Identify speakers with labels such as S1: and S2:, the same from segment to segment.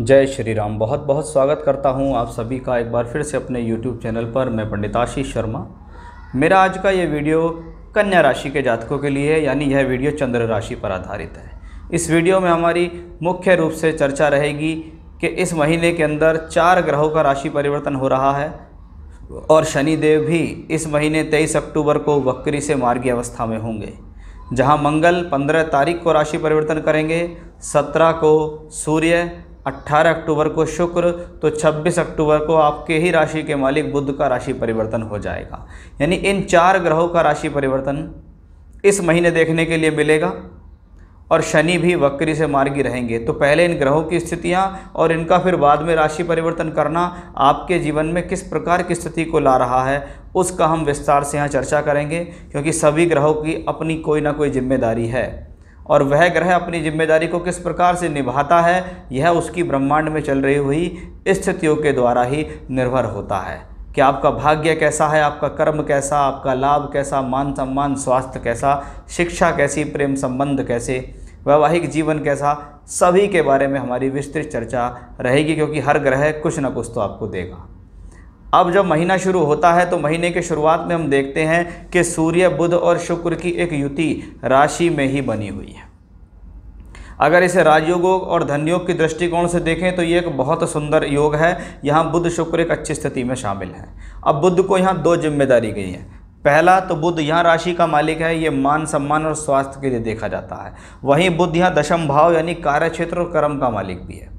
S1: जय श्री राम बहुत बहुत स्वागत करता हूं आप सभी का एक बार फिर से अपने यूट्यूब चैनल पर मैं पंडित आशीष शर्मा मेरा आज का ये वीडियो कन्या राशि के जातकों के लिए है यानी यह वीडियो चंद्र राशि पर आधारित है इस वीडियो में हमारी मुख्य रूप से चर्चा रहेगी कि इस महीने के अंदर चार ग्रहों का राशि परिवर्तन हो रहा है और शनिदेव भी इस महीने तेईस अक्टूबर को वक्री से मार्गी अवस्था में होंगे जहाँ मंगल पंद्रह तारीख को राशि परिवर्तन करेंगे सत्रह को सूर्य 18 अक्टूबर को शुक्र तो 26 अक्टूबर को आपके ही राशि के मालिक बुद्ध का राशि परिवर्तन हो जाएगा यानी इन चार ग्रहों का राशि परिवर्तन इस महीने देखने के लिए मिलेगा और शनि भी वक्री से मार्गी रहेंगे तो पहले इन ग्रहों की स्थितियाँ और इनका फिर बाद में राशि परिवर्तन करना आपके जीवन में किस प्रकार की स्थिति को ला रहा है उसका हम विस्तार से यहाँ चर्चा करेंगे क्योंकि सभी ग्रहों की अपनी कोई ना कोई जिम्मेदारी है और वह ग्रह अपनी जिम्मेदारी को किस प्रकार से निभाता है यह उसकी ब्रह्मांड में चल रही हुई स्थितियों के द्वारा ही निर्भर होता है कि आपका भाग्य कैसा है आपका कर्म कैसा आपका लाभ कैसा मान सम्मान स्वास्थ्य कैसा शिक्षा कैसी प्रेम संबंध कैसे वैवाहिक जीवन कैसा सभी के बारे में हमारी विस्तृत चर्चा रहेगी क्योंकि हर ग्रह कुछ ना कुछ तो आपको देगा अब जब महीना शुरू होता है तो महीने के शुरुआत में हम देखते हैं कि सूर्य बुध और शुक्र की एक युति राशि में ही बनी हुई है अगर इसे राजयोगों और धनयोग के दृष्टिकोण से देखें तो ये एक बहुत सुंदर योग है यहाँ बुद्ध शुक्र एक अच्छी स्थिति में शामिल है अब बुद्ध को यहाँ दो जिम्मेदारी गई है पहला तो बुद्ध यहाँ राशि का मालिक है ये मान सम्मान और स्वास्थ्य के लिए देखा जाता है वहीं बुद्ध यहाँ दशम भाव यानी कार्य क्षेत्र और कर्म का मालिक भी है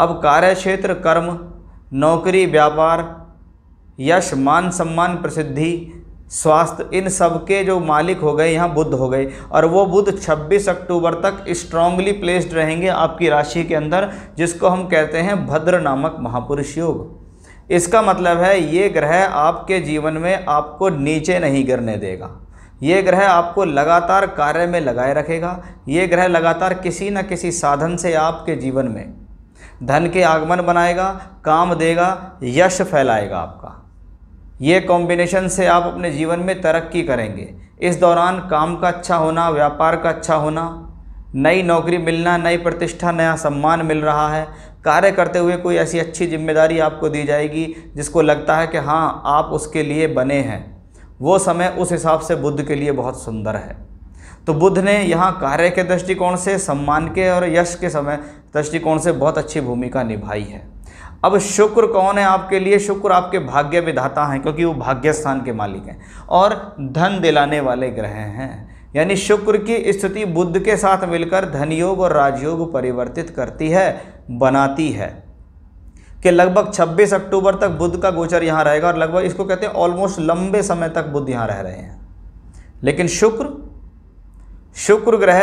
S1: अब कार्य क्षेत्र कर्म नौकरी व्यापार यश मान सम्मान प्रसिद्धि स्वास्थ्य इन सब के जो मालिक हो गए यहाँ बुद्ध हो गए और वो बुद्ध 26 अक्टूबर तक स्ट्रांगली प्लेस्ड रहेंगे आपकी राशि के अंदर जिसको हम कहते हैं भद्र नामक महापुरुष योग इसका मतलब है ये ग्रह आपके जीवन में आपको नीचे नहीं गिरने देगा ये ग्रह आपको लगातार कार्य में लगाए रखेगा ये ग्रह लगातार किसी न किसी साधन से आपके जीवन में धन के आगमन बनाएगा काम देगा यश फैलाएगा आपका ये कॉम्बिनेशन से आप अपने जीवन में तरक्की करेंगे इस दौरान काम का अच्छा होना व्यापार का अच्छा होना नई नौकरी मिलना नई प्रतिष्ठा नया सम्मान मिल रहा है कार्य करते हुए कोई ऐसी अच्छी जिम्मेदारी आपको दी जाएगी जिसको लगता है कि हाँ आप उसके लिए बने हैं वो समय उस हिसाब से बुद्ध के लिए बहुत सुंदर है तो बुद्ध ने यहाँ कार्य के दृष्टिकोण से सम्मान के और यश के समय दृष्टिकोण से बहुत अच्छी भूमिका निभाई है अब शुक्र कौन है आपके लिए शुक्र आपके भाग्य विधाता हैं क्योंकि वो भाग्य स्थान के मालिक हैं और धन दिलाने वाले ग्रह हैं यानी शुक्र की स्थिति बुद्ध के साथ मिलकर धनयोग और राजयोग परिवर्तित करती है बनाती है कि लगभग 26 अक्टूबर तक बुद्ध का गोचर यहाँ रहेगा और लगभग इसको कहते हैं ऑलमोस्ट लंबे समय तक बुद्ध यहाँ रह रहे हैं लेकिन शुक्र शुक्र ग्रह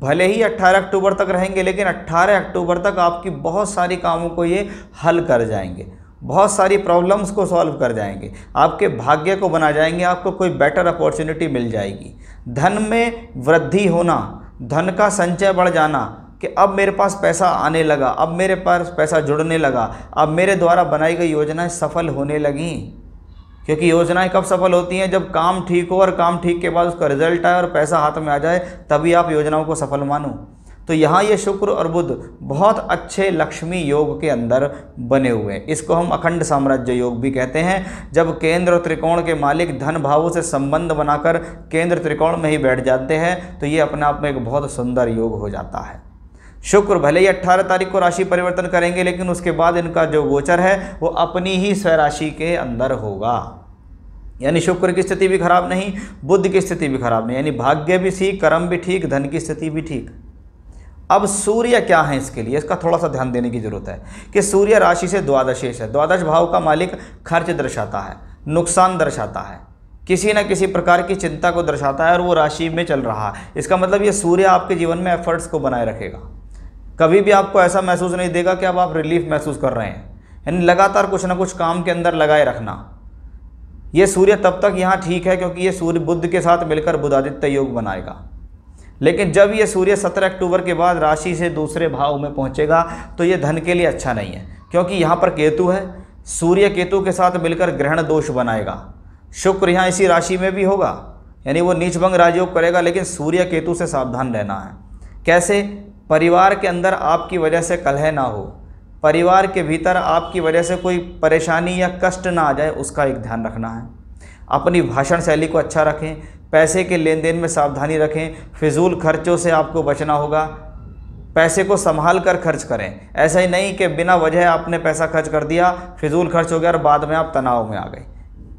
S1: भले ही 18 अक्टूबर तक रहेंगे लेकिन 18 अक्टूबर तक आपकी बहुत सारी कामों को ये हल कर जाएंगे बहुत सारी प्रॉब्लम्स को सॉल्व कर जाएंगे आपके भाग्य को बना जाएंगे आपको कोई बेटर अपॉर्चुनिटी मिल जाएगी धन में वृद्धि होना धन का संचय बढ़ जाना कि अब मेरे पास पैसा आने लगा अब मेरे पास पैसा जुड़ने लगा अब मेरे द्वारा बनाई गई योजनाएं सफल होने लगीं क्योंकि योजनाएं कब सफल होती हैं जब काम ठीक हो और काम ठीक के बाद उसका रिजल्ट आए और पैसा हाथ में आ जाए तभी आप योजनाओं को सफल मानो तो यहाँ ये शुक्र और बुध बहुत अच्छे लक्ष्मी योग के अंदर बने हुए हैं इसको हम अखंड साम्राज्य योग भी कहते हैं जब केंद्र और त्रिकोण के मालिक धन भावों से संबंध बनाकर केंद्र त्रिकोण में ही बैठ जाते हैं तो ये अपने आप में एक बहुत सुंदर योग हो जाता है शुक्र भले ही 18 तारीख को राशि परिवर्तन करेंगे लेकिन उसके बाद इनका जो गोचर है वो अपनी ही स्वराशि के अंदर होगा यानी शुक्र की स्थिति भी खराब नहीं बुद्ध की स्थिति भी खराब नहीं यानी भाग्य भी ठीक कर्म भी ठीक धन की स्थिति भी ठीक अब सूर्य क्या है इसके लिए इसका थोड़ा सा ध्यान देने की जरूरत है कि सूर्य राशि से द्वादशेष है द्वादश भाव का मालिक खर्च दर्शाता है नुकसान दर्शाता है किसी न किसी प्रकार की चिंता को दर्शाता है और वो राशि में चल रहा है इसका मतलब ये सूर्य आपके जीवन में एफर्ट्स को बनाए रखेगा कभी भी आपको ऐसा महसूस नहीं देगा कि अब आप रिलीफ महसूस कर रहे हैं यानी लगातार कुछ ना कुछ काम के अंदर लगाए रखना ये सूर्य तब तक यहाँ ठीक है क्योंकि ये सूर्य बुद्ध के साथ मिलकर बुधादित्य योग बनाएगा लेकिन जब ये सूर्य 17 अक्टूबर के बाद राशि से दूसरे भाव में पहुँचेगा तो ये धन के लिए अच्छा नहीं है क्योंकि यहाँ पर केतु है सूर्य केतु के साथ मिलकर ग्रहण दोष बनाएगा शुक्र यहाँ इसी राशि में भी होगा यानी वो नीचभंग राजयोग करेगा लेकिन सूर्य केतु से सावधान रहना है कैसे परिवार के अंदर आपकी वजह से कलह ना हो परिवार के भीतर आपकी वजह से कोई परेशानी या कष्ट ना आ जाए उसका एक ध्यान रखना है अपनी भाषण शैली को अच्छा रखें पैसे के लेन देन में सावधानी रखें फिजूल खर्चों से आपको बचना होगा पैसे को संभाल कर खर्च करें ऐसा ही नहीं कि बिना वजह आपने पैसा खर्च कर दिया फिजूल खर्च हो गया और बाद में आप तनाव में आ गए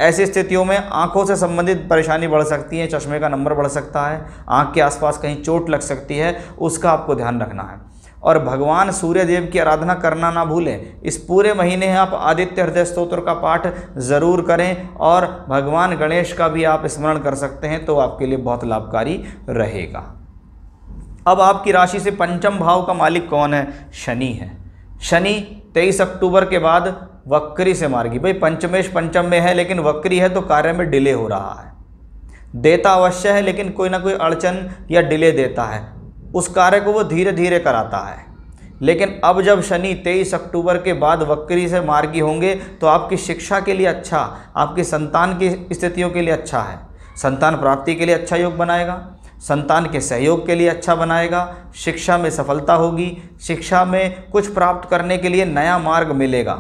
S1: ऐसी स्थितियों में आंखों से संबंधित परेशानी बढ़ सकती है चश्मे का नंबर बढ़ सकता है आंख के आसपास कहीं चोट लग सकती है उसका आपको ध्यान रखना है और भगवान सूर्य देव की आराधना करना ना भूलें इस पूरे महीने आप आदित्य हृदय स्त्रोत्र का पाठ ज़रूर करें और भगवान गणेश का भी आप स्मरण कर सकते हैं तो आपके लिए बहुत लाभकारी रहेगा अब आपकी राशि से पंचम भाव का मालिक कौन है शनि है शनि तेईस अक्टूबर के बाद वक्री से मार्गी भाई पंचमेश पंचम में है लेकिन वक्री है तो कार्य में डिले हो रहा है देता अवश्य है लेकिन कोई ना कोई अड़चन या डिले देता है उस कार्य को वो धीरे धीरे कराता है लेकिन अब जब शनि 23 अक्टूबर के बाद वक्री से मार्गी होंगे तो आपकी शिक्षा के लिए अच्छा आपकी संतान की स्थितियों के लिए अच्छा है संतान प्राप्ति के लिए अच्छा योग बनाएगा संतान के सहयोग के लिए अच्छा बनाएगा शिक्षा में सफलता होगी शिक्षा में कुछ प्राप्त करने के लिए नया मार्ग मिलेगा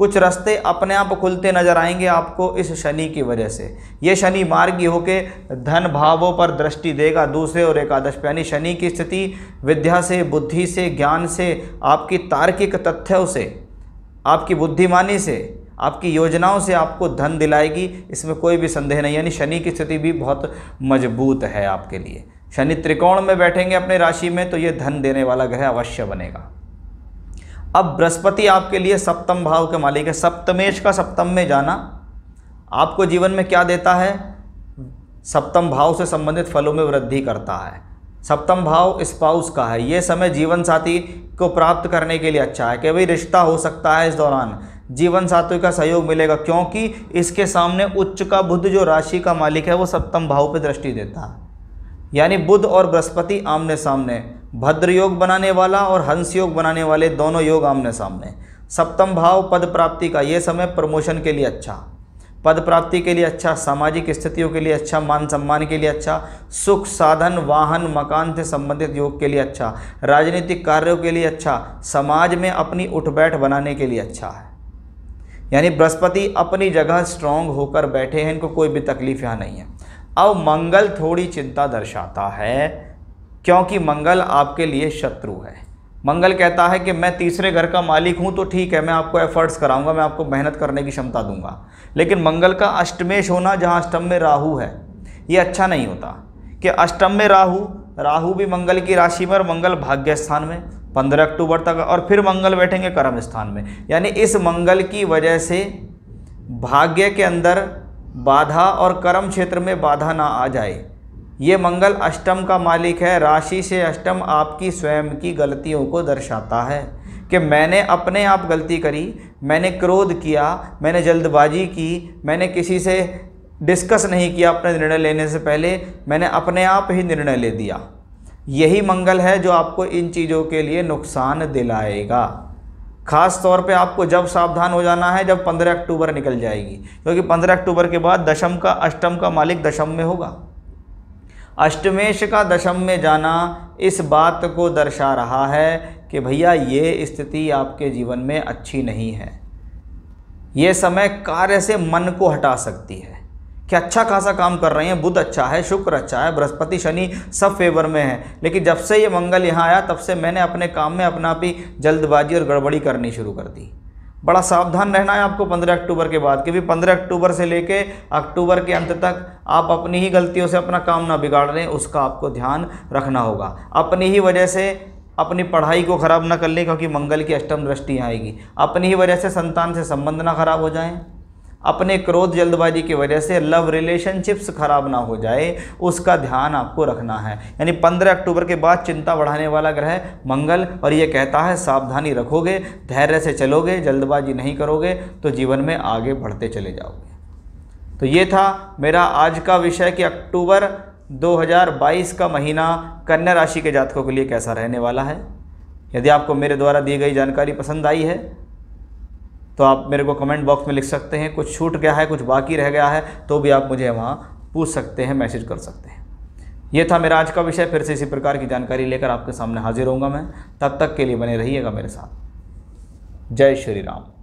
S1: कुछ रास्ते अपने आप खुलते नजर आएंगे आपको इस शनि की वजह से ये शनि मार्गी होके धन भावों पर दृष्टि देगा दूसरे और एकादश पे यानी शनि की स्थिति विद्या से बुद्धि से ज्ञान से आपकी तार्किक तथ्यों से आपकी बुद्धिमानी से आपकी योजनाओं से आपको धन दिलाएगी इसमें कोई भी संदेह नहीं यानी शनि की स्थिति भी बहुत मजबूत है आपके लिए शनि त्रिकोण में बैठेंगे अपने राशि में तो ये धन देने वाला ग्रह अवश्य बनेगा अब बृहस्पति आपके लिए सप्तम भाव के मालिक है सप्तमेश का सप्तम में जाना आपको जीवन में क्या देता है सप्तम भाव से संबंधित फलों में वृद्धि करता है सप्तम भाव स्पाउस का है ये समय जीवन साथी को प्राप्त करने के लिए अच्छा है कि भाई रिश्ता हो सकता है इस दौरान जीवन साथी का सहयोग मिलेगा क्योंकि इसके सामने उच्च का बुद्ध जो राशि का मालिक है वो सप्तम भाव पर दृष्टि देता है यानी बुद्ध और बृहस्पति आमने सामने भद्र योग बनाने वाला और हंस योग बनाने वाले दोनों योग आमने सामने सप्तम भाव पद प्राप्ति का ये समय प्रमोशन के लिए अच्छा पद प्राप्ति के लिए अच्छा सामाजिक स्थितियों के लिए अच्छा मान सम्मान के लिए अच्छा सुख साधन वाहन मकान से संबंधित योग के लिए अच्छा राजनीतिक कार्यों के लिए अच्छा समाज में अपनी उठ बैठ बनाने के लिए अच्छा है यानी बृहस्पति अपनी जगह स्ट्रांग होकर बैठे हैं इनको कोई भी तकलीफ यहाँ नहीं है अब मंगल थोड़ी चिंता दर्शाता है क्योंकि मंगल आपके लिए शत्रु है मंगल कहता है कि मैं तीसरे घर का मालिक हूँ तो ठीक है मैं आपको एफर्ट्स कराऊंगा मैं आपको मेहनत करने की क्षमता दूंगा लेकिन मंगल का अष्टमेश होना जहाँ अष्टम में राहु है ये अच्छा नहीं होता कि अष्टम में राहु राहु भी मंगल की राशि में और मंगल भाग्य स्थान में पंद्रह अक्टूबर तक और फिर मंगल बैठेंगे कर्म स्थान में यानी इस मंगल की वजह से भाग्य के अंदर बाधा और कर्म क्षेत्र में बाधा ना आ जाए ये मंगल अष्टम का मालिक है राशि से अष्टम आपकी स्वयं की गलतियों को दर्शाता है कि मैंने अपने आप गलती करी मैंने क्रोध किया मैंने जल्दबाजी की मैंने किसी से डिस्कस नहीं किया अपने निर्णय लेने से पहले मैंने अपने आप ही निर्णय ले दिया यही मंगल है जो आपको इन चीज़ों के लिए नुकसान दिलाएगा खास तौर पे आपको जब सावधान हो जाना है जब 15 अक्टूबर निकल जाएगी क्योंकि 15 अक्टूबर के बाद दशम का अष्टम का मालिक दशम में होगा अष्टमेश का दशम में जाना इस बात को दर्शा रहा है कि भैया ये स्थिति आपके जीवन में अच्छी नहीं है ये समय कार्य से मन को हटा सकती है कि अच्छा खासा काम कर रहे हैं बुध अच्छा है शुक्र अच्छा है बृहस्पति शनि सब फेवर में है लेकिन जब से ये मंगल यहाँ आया तब से मैंने अपने काम में अपना भी जल्दबाजी और गड़बड़ी करनी शुरू कर दी बड़ा सावधान रहना है आपको 15 अक्टूबर के बाद क्योंकि 15 अक्टूबर से लेके अक्टूबर के अंत तक आप अपनी ही गलतियों से अपना काम ना बिगाड़ रहे उसका आपको ध्यान रखना होगा अपनी ही वजह से अपनी पढ़ाई को ख़राब ना कर लें क्योंकि मंगल की अष्टम दृष्टि आएगी अपनी ही वजह से संतान से संबंध ना खराब हो जाएँ अपने क्रोध जल्दबाजी की वजह से लव रिलेशनशिप्स खराब ना हो जाए उसका ध्यान आपको रखना है यानी 15 अक्टूबर के बाद चिंता बढ़ाने वाला ग्रह मंगल और ये कहता है सावधानी रखोगे धैर्य से चलोगे जल्दबाजी नहीं करोगे तो जीवन में आगे बढ़ते चले जाओगे तो ये था मेरा आज का विषय कि अक्टूबर 2022 का महीना कन्या राशि के जातकों के लिए कैसा रहने वाला है यदि आपको मेरे द्वारा दी गई जानकारी पसंद आई है तो आप मेरे को कमेंट बॉक्स में लिख सकते हैं कुछ छूट गया है कुछ बाकी रह गया है तो भी आप मुझे वहाँ पूछ सकते हैं मैसेज कर सकते हैं ये था मेरा आज का विषय फिर से इसी प्रकार की जानकारी लेकर आपके सामने हाजिर होऊंगा मैं तब तक के लिए बने रहिएगा मेरे साथ जय श्री राम